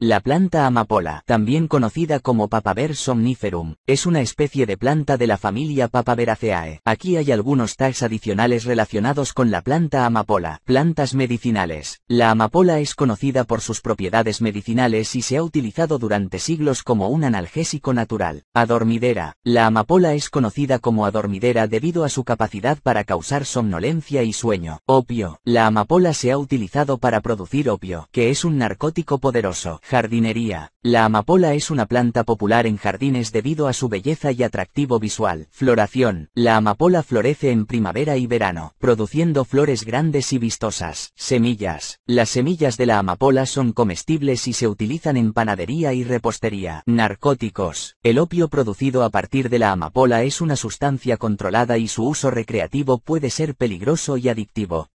La planta amapola, también conocida como Papaver somniferum, es una especie de planta de la familia Papaveraceae. Aquí hay algunos tags adicionales relacionados con la planta amapola. Plantas medicinales. La amapola es conocida por sus propiedades medicinales y se ha utilizado durante siglos como un analgésico natural. Adormidera. La amapola es conocida como adormidera debido a su capacidad para causar somnolencia y sueño. Opio. La amapola se ha utilizado para producir opio, que es un narcótico poderoso Jardinería. La amapola es una planta popular en jardines debido a su belleza y atractivo visual. Floración. La amapola florece en primavera y verano, produciendo flores grandes y vistosas. Semillas. Las semillas de la amapola son comestibles y se utilizan en panadería y repostería. Narcóticos. El opio producido a partir de la amapola es una sustancia controlada y su uso recreativo puede ser peligroso y adictivo.